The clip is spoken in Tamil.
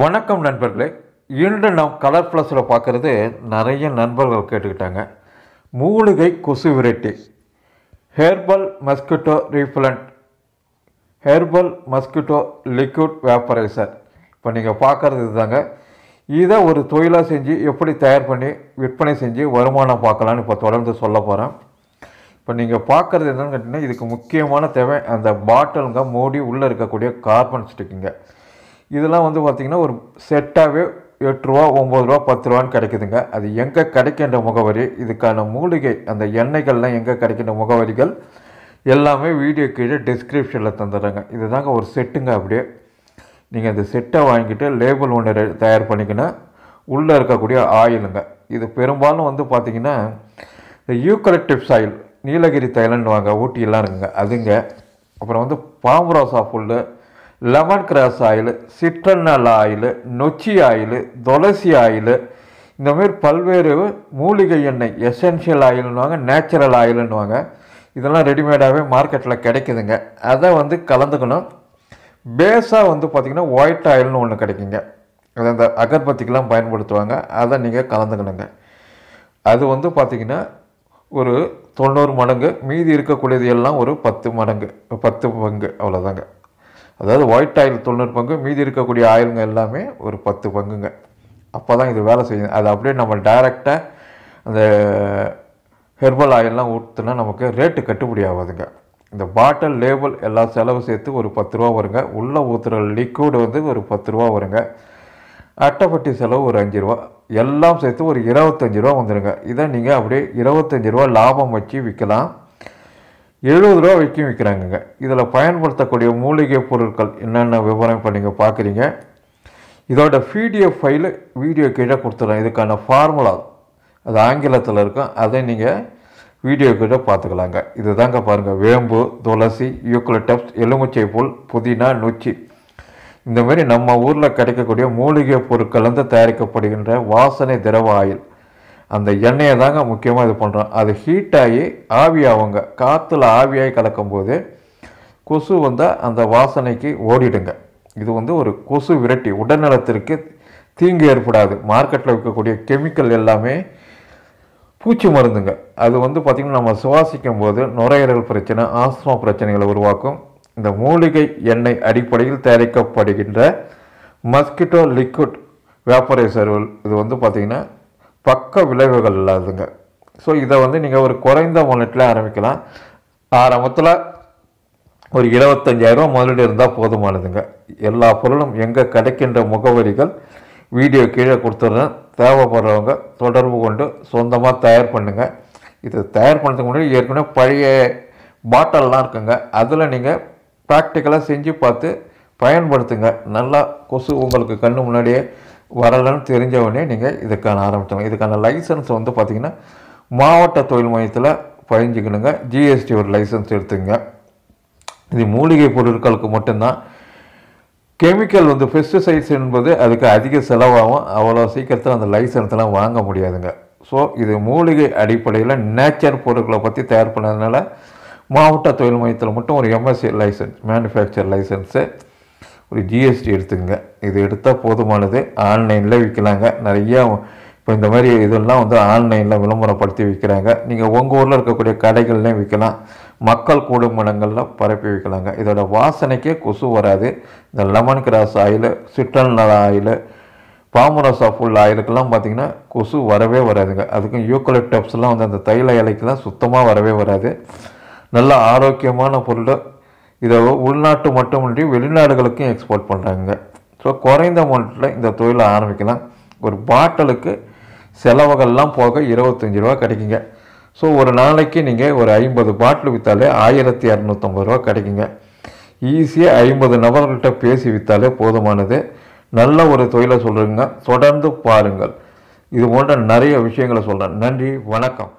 வணக்கம் நண்பர்களே இன்று நாம் கலர் ப்ளஸில் பார்க்குறது நிறைய நண்பர்கள் கேட்டுக்கிட்டாங்க மூலிகை கொசு விரட்டி herbal mosquito repellent herbal mosquito liquid vaporiser இப்போ நீங்கள் பார்க்குறது இதுதாங்க இதை ஒரு தொழிலாக செஞ்சு எப்படி தயார் பண்ணி விற்பனை செஞ்சு வருமானம் பார்க்கலான்னு இப்போ தொடர்ந்து சொல்ல போகிறேன் இப்போ நீங்கள் பார்க்குறது என்னென்னு கேட்டிங்கன்னா இதுக்கு முக்கியமான தேவை அந்த பாட்டிலுங்க மூடி உள்ளே இருக்கக்கூடிய கார்பன் ஸ்டிக்குங்க இதெல்லாம் வந்து பார்த்திங்கன்னா ஒரு செட்டாகவே எட்டு ரூபா ஒம்பது ரூபா பத்து ரூபான்னு கிடைக்குதுங்க அது எங்கே கிடைக்கின்ற முகவரி இதுக்கான மூலிகை அந்த எண்ணெய்கள்லாம் எங்கே கிடைக்கின்ற முகவரிகள் எல்லாமே வீடியோ கீழே டிஸ்கிரிப்ஷனில் தந்துடுறாங்க இது தாங்க ஒரு செட்டுங்க அப்படியே நீங்கள் இந்த செட்டை வாங்கிட்டு லேபிள் ஒன்று தயார் பண்ணிக்கணும் உள்ளே இருக்கக்கூடிய ஆயிலுங்க இது பெரும்பாலும் வந்து பார்த்திங்கன்னா இந்த யூக்கலெக்டிவ்ஸ் ஆயில் நீலகிரி தைலன்னு வாங்க ஊட்டியெல்லாம் இருக்குங்க அதுங்க அப்புறம் வந்து பாம்பராசா புல்லு லெமன் கிராஸ் ஆயில் சிற்றன்னல் ஆயில் நொச்சி ஆயில் துளசி ஆயில் இந்தமாரி பல்வேறு மூலிகை எண்ணெய் எசென்ஷியல் ஆயில்னுவாங்க நேச்சுரல் ஆயிலுன்னுவாங்க இதெல்லாம் ரெடிமேடாகவே மார்க்கெட்டில் கிடைக்குதுங்க அதை வந்து கலந்துக்கணும் பேஸாக வந்து பார்த்திங்கன்னா ஒயிட் ஆயில்னு ஒன்று கிடைக்குங்க அது அந்த அகர்பத்திக்கெலாம் பயன்படுத்துவாங்க அதை நீங்கள் கலந்துக்கணுங்க அது வந்து பார்த்திங்கன்னா ஒரு தொண்ணூறு மடங்கு மீதி இருக்கக்கூடியது எல்லாம் ஒரு பத்து மடங்கு பத்து பங்கு அவ்வளோதாங்க அதாவது ஒயிட் ஆயில் தொண்ணூறு பங்கு மீதி இருக்கக்கூடிய ஆயில்கள் எல்லாமே ஒரு பத்து பங்குங்க அப்போ தான் இது வேலை செய்யும் அது அப்படியே நம்ம டைரெக்டாக அந்த ஹெர்பல் ஆயிலெலாம் ஊற்றுனா நமக்கு ரேட்டு கட்டுப்படி ஆகாதுங்க இந்த பாட்டில் லேபிள் எல்லா செலவு சேர்த்து ஒரு பத்து ரூபா வருங்க உள்ளே ஊற்றுற லிக்விடு வந்து ஒரு பத்து ரூபா வருங்க அட்டைப்பட்டி செலவு ஒரு அஞ்சு ரூபா எல்லாம் சேர்த்து ஒரு இருபத்தஞ்சி ரூபா வந்துடுங்க இதை நீங்கள் அப்படியே இருபத்தஞ்சி ரூபா லாபம் வச்சு விற்கலாம் எழுபது ரூபா விற்கும் விற்கிறாங்கங்க இதில் பயன்படுத்தக்கூடிய மூலிகை பொருட்கள் என்னென்ன விவரம் இப்போ நீங்கள் பார்க்குறீங்க இதோட பிடிஎஃப் ஃபைலு வீடியோ கீழே கொடுத்துட்றேன் இதுக்கான ஃபார்முலா அது ஆங்கிலத்தில் இருக்கும் அதை நீங்கள் வீடியோ கீழே பார்த்துக்கலாங்க இது தாங்க பாருங்கள் வேம்பு துளசி யூக்லிட்டப்ஸ் எலுமிச்சை புல் புதினா நொச்சி இந்தமாரி நம்ம ஊரில் கிடைக்கக்கூடிய மூலிகை பொருட்கள் வந்து தயாரிக்கப்படுகின்ற வாசனை திரவ ஆயில் அந்த எண்ணெயை தாங்க முக்கியமாக இது பண்ணுறோம் அது ஹீட்டாகி ஆவியாகுங்க காற்றுல ஆவியாகி கலக்கும்போது கொசு வந்தால் அந்த வாசனைக்கு ஓடிடுங்க இது வந்து ஒரு கொசு விரட்டி உடல்நலத்திற்கு தீங்கு ஏற்படாது மார்க்கெட்டில் விற்கக்கூடிய கெமிக்கல் எல்லாமே பூச்சி மருந்துங்க அது வந்து பார்த்திங்கன்னா நம்ம சுவாசிக்கும் போது நுரையீரல் பிரச்சனை ஆஸ்மா பிரச்சனைகளை உருவாக்கும் இந்த மூலிகை எண்ணெய் அடிப்படையில் தயாரிக்கப்படுகின்ற மஸ்கிட்டோ லிக்விட் வேப்பரைசர்கள் இது வந்து பார்த்திங்கன்னா பக்க விளைவுகள் இல்லாதுங்க ஸோ இதை வந்து நீங்கள் ஒரு குறைந்த வாலெட்டில் ஆரம்பிக்கலாம் ஆரம்பத்தில் ஒரு இருபத்தஞ்சாயிரரூவா முதலீடு இருந்தால் போதுமானதுங்க எல்லா பொருளும் எங்கே கிடைக்கின்ற முகவரிகள் வீடியோ கீழே கொடுத்துட்றேன் தேவைப்படுறவங்க தொடர்பு கொண்டு சொந்தமாக தயார் பண்ணுங்கள் இது தயார் பண்ணுறதுக்கு முன்னாடி ஏற்கனவே பழைய பாட்டல்லாம் இருக்குங்க அதில் நீங்கள் ப்ராக்டிக்கலாக செஞ்சு பார்த்து பயன்படுத்துங்க நல்லா கொசு உங்களுக்கு கண்ணு முன்னாடியே வரலன்னு தெரிஞ்ச உடனே நீங்கள் இதுக்கான ஆரம்பித்தோம் இதுக்கான லைசன்ஸ் வந்து பார்த்திங்கன்னா மாவட்ட தொழில் மையத்தில் பயஞ்சிக்கணுங்க ஜிஎஸ்டி ஒரு லைசன்ஸ் எடுத்துங்க இது மூலிகை பொருட்களுக்கு மட்டும்தான் கெமிக்கல் வந்து பெஸ்டிசைட்ஸ் என்பது அதுக்கு அதிக செலவாகும் அவ்வளோ சீக்கிரத்தில் அந்த லைசன்ஸ்லாம் வாங்க முடியாதுங்க ஸோ இது மூலிகை அடிப்படையில் நேச்சர் பொருட்களை பற்றி தயார் பண்ணதுனால மாவட்ட தொழில் மையத்தில் மட்டும் ஒரு எம்எஸ்சி லைசன்ஸ் மேனுஃபேக்சர் லைசன்ஸு ஒரு ஜிஎஸ்டி எடுத்துக்கங்க இது எடுத்தால் போதுமானது ஆன்லைனில் விற்கலாங்க நிறையா இப்போ இந்த மாதிரி இதெல்லாம் வந்து ஆன்லைனில் விளம்பரப்படுத்தி விற்கிறாங்க நீங்கள் உங்கள் ஊரில் இருக்கக்கூடிய கடைகள்லையும் விற்கலாம் மக்கள் கூடும் கூடுமிடங்களில் பரப்பி வைக்கலாங்க இதோட வாசனைக்கே கொசு வராது இந்த லெமன் கிராஸ் ஆயில் சிட்ரல் நல ஆயில் பாமரஸ் ஃபுல் ஆயிலுக்கெல்லாம் பார்த்திங்கன்னா கொசு வரவே வராதுங்க அதுக்கும் யூக்கலெப்டப்ஸ்லாம் வந்து அந்த தைல இலைக்கெல்லாம் சுத்தமாக வரவே வராது நல்ல ஆரோக்கியமான பொருளை இதை உள்நாட்டு மட்டுமின்றி வெளிநாடுகளுக்கும் எக்ஸ்போர்ட் பண்ணுறாங்க ஸோ குறைந்த அமௌண்ட்டில் இந்த தொழிலை ஆரம்பிக்கலாம் ஒரு பாட்டிலுக்கு செலவுகள்லாம் போக இருபத்தஞ்சி ரூபா கிடைக்குங்க ஸோ ஒரு நாளைக்கு நீங்கள் ஒரு ஐம்பது பாட்டில் விற்றாலே ஆயிரத்தி இரநூத்தம்பது ரூபா கிடைக்குங்க ஈஸியாக ஐம்பது நபர்கள்கிட்ட பேசி விற்றாலே போதுமானது நல்ல ஒரு தொழிலை சொல்கிறீங்க தொடர்ந்து பாருங்கள் இது போன்ற நிறைய விஷயங்களை சொல்கிறேன் நன்றி வணக்கம்